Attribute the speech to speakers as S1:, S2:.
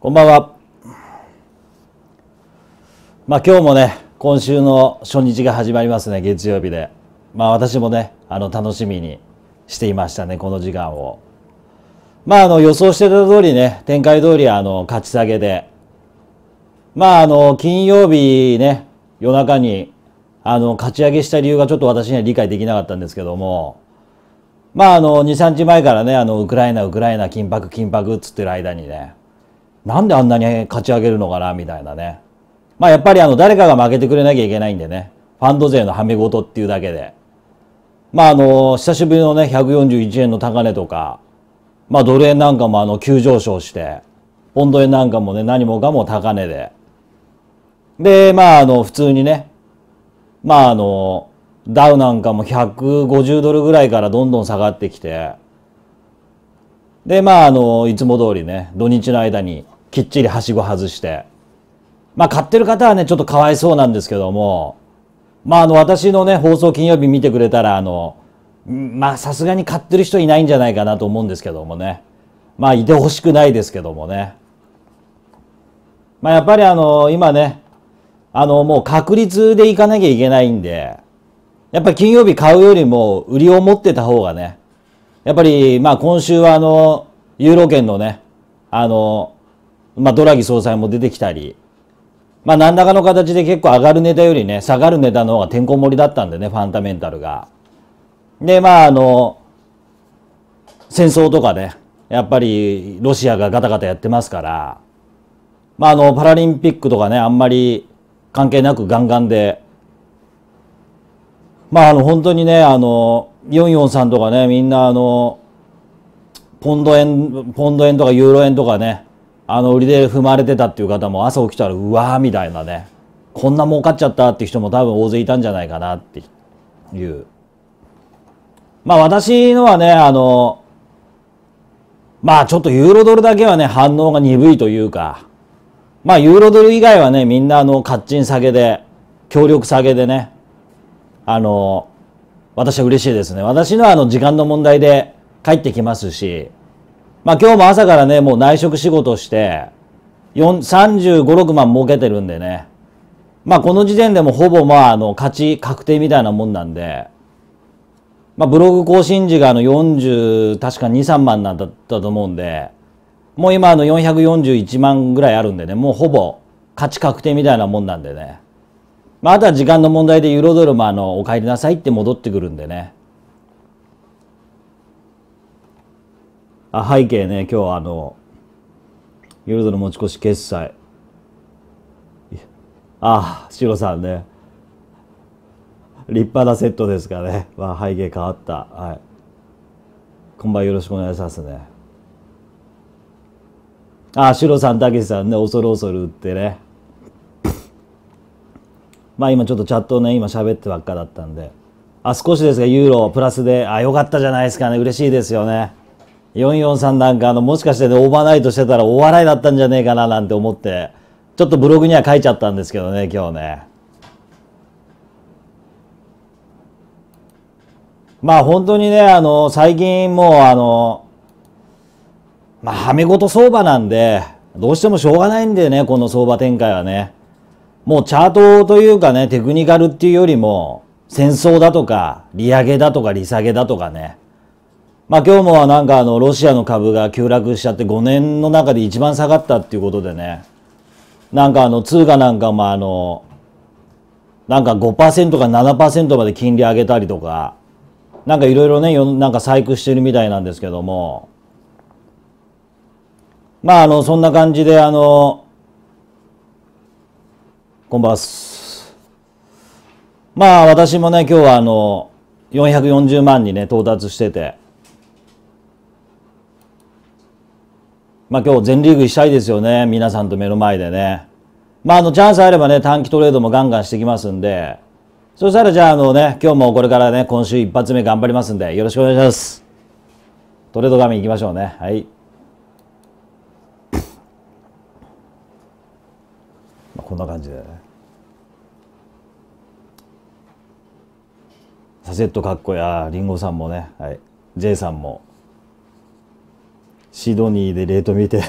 S1: こんばんは。まあ今日もね、今週の初日が始まりますね、月曜日で。まあ私もね、あの楽しみにしていましたね、この時間を。まああの予想してた通りね、展開通りあの勝ち下げで。まああの金曜日ね、夜中にあの勝ち上げした理由がちょっと私には理解できなかったんですけども、まああの23日前からねあのウクライナウクライナ緊迫緊迫っつってる間にねなんであんなに勝ち上げるのかなみたいなねまあやっぱりあの誰かが負けてくれなきゃいけないんでねファンド税のはめ事っていうだけでまああの久しぶりのね141円の高値とかまあドル円なんかもあの急上昇してポンド円なんかもね何もかも高値ででまああの普通にねまああのダウなんかも150ドルぐらいからどんどん下がってきて、で、まあ、あの、いつも通りね、土日の間にきっちりはしご外して、まあ、買ってる方はね、ちょっとかわいそうなんですけども、まあ、あの、私のね、放送金曜日見てくれたら、あの、まあ、さすがに買ってる人いないんじゃないかなと思うんですけどもね。まあ、いてほしくないですけどもね。まあ、やっぱりあの、今ね、あの、もう確率でいかなきゃいけないんで、やっぱり金曜日買うよりも売りを持ってた方がね、やっぱり、まあ今週はあの、ユーロ圏のね、あの、まあドラギ総裁も出てきたり、まあ何らかの形で結構上がるネタよりね、下がるネタの方がてんこ盛りだったんでね、ファンタメンタルが。で、まああの、戦争とかね、やっぱりロシアがガタガタやってますから、まああの、パラリンピックとかね、あんまり関係なくガンガンで、まあ、あの、本当にね、あの、ヨンヨンさんとかね、みんな、あの、ポンド円、ポンド円とかユーロ円とかね、あの、売りで踏まれてたっていう方も朝起きたら、うわーみたいなね、こんな儲かっちゃったって人も多分大勢いたんじゃないかなっていう。まあ私のはね、あの、まあちょっとユーロドルだけはね、反応が鈍いというか、まあユーロドル以外はね、みんなあの、カッチン下げで、協力下げでね、あの、私は嬉しいですね。私のあの時間の問題で帰ってきますし、まあ今日も朝からね、もう内職仕事して、35、6万儲けてるんでね。まあこの時点でもほぼまああの勝ち確定みたいなもんなんで、まあブログ更新時があの40、確か2、3万なんだったと思うんで、もう今あの441万ぐらいあるんでね、もうほぼ勝ち確定みたいなもんなんでね。まあ、あとは時間の問題でユーロドルもあのお帰りなさいって戻ってくるんでね。あ背景ね、今日あの、ユーロドル持ち越し決済。ああ、シさんね。立派なセットですかね。まあ、背景変わった。はい。こんばんよろしくお願いしますね。ああ、シさん、たけしさんね、恐る恐る売ってね。まあ今ちょっとチャットね、今喋ってばっかだったんで、あ、少しですが、ユーロプラスで、あ、よかったじゃないですかね。嬉しいですよね。443なんか、あの、もしかしてね、オーバーナイトしてたらお笑いだったんじゃねえかななんて思って、ちょっとブログには書いちゃったんですけどね、今日ね。まあ本当にね、あの、最近もうあの、まあ、はめごと相場なんで、どうしてもしょうがないんでね、この相場展開はね。もうチャートというかね、テクニカルっていうよりも、戦争だとか、利上げだとか、利下げだとかね。まあ今日もはなんかあの、ロシアの株が急落しちゃって5年の中で一番下がったっていうことでね。なんかあの、通貨なんかもあの、なんか5%か7%まで金利上げたりとか、なんかいろいろね、なんか細工してるみたいなんですけども。まああの、そんな感じであの、こんばんはまあ私もね今日はあの440万にね到達しててまあ今日全リーグしたいですよね皆さんと目の前でねまああのチャンスあればね短期トレードもガンガンしてきますんでそしたらじゃああのね今日もこれからね今週一発目頑張りますんでよろしくお願いしますトレード画面いきましょうねはいこんな感じでサセットかっこやりんごさんもね、はい、J さんもシドニーでレート見て